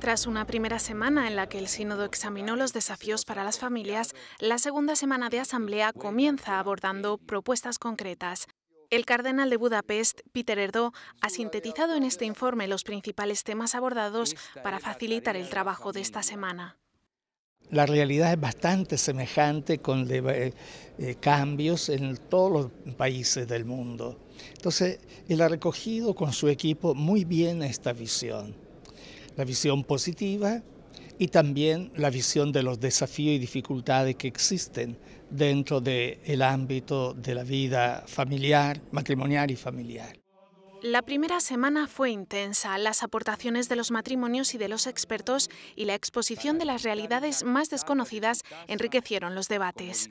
Tras una primera semana en la que el sínodo examinó los desafíos para las familias, la segunda semana de asamblea comienza abordando propuestas concretas. El cardenal de Budapest, Peter Erdó, ha sintetizado en este informe los principales temas abordados para facilitar el trabajo de esta semana. La realidad es bastante semejante con eh, eh, cambios en todos los países del mundo. Entonces, él ha recogido con su equipo muy bien esta visión la visión positiva y también la visión de los desafíos y dificultades que existen dentro del el ámbito de la vida familiar, matrimonial y familiar. La primera semana fue intensa. Las aportaciones de los matrimonios y de los expertos y la exposición de las realidades más desconocidas enriquecieron los debates.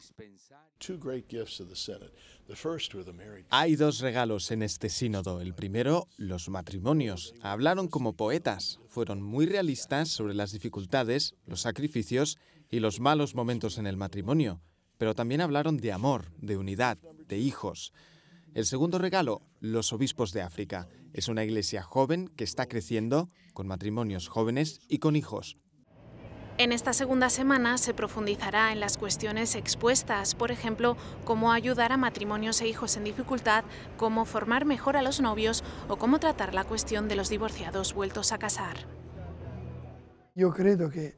Hay dos regalos en este sínodo. El primero, los matrimonios. Hablaron como poetas. Fueron muy realistas sobre las dificultades, los sacrificios y los malos momentos en el matrimonio. Pero también hablaron de amor, de unidad, de hijos. El segundo regalo, los obispos de África. Es una iglesia joven que está creciendo, con matrimonios jóvenes y con hijos. En esta segunda semana se profundizará en las cuestiones expuestas, por ejemplo, cómo ayudar a matrimonios e hijos en dificultad, cómo formar mejor a los novios o cómo tratar la cuestión de los divorciados vueltos a casar. Yo creo que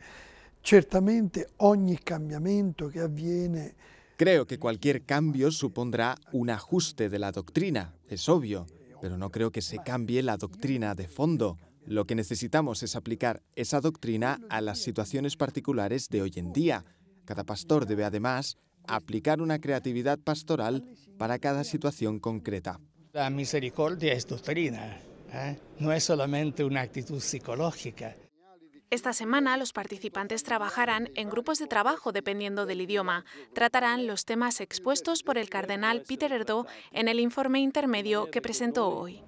ciertamente ogni cambiamento que avviene Creo que cualquier cambio supondrá un ajuste de la doctrina, es obvio, pero no creo que se cambie la doctrina de fondo. Lo que necesitamos es aplicar esa doctrina a las situaciones particulares de hoy en día. Cada pastor debe además aplicar una creatividad pastoral para cada situación concreta. La misericordia es doctrina, ¿eh? no es solamente una actitud psicológica. Esta semana los participantes trabajarán en grupos de trabajo dependiendo del idioma. Tratarán los temas expuestos por el cardenal Peter Erdo en el informe intermedio que presentó hoy.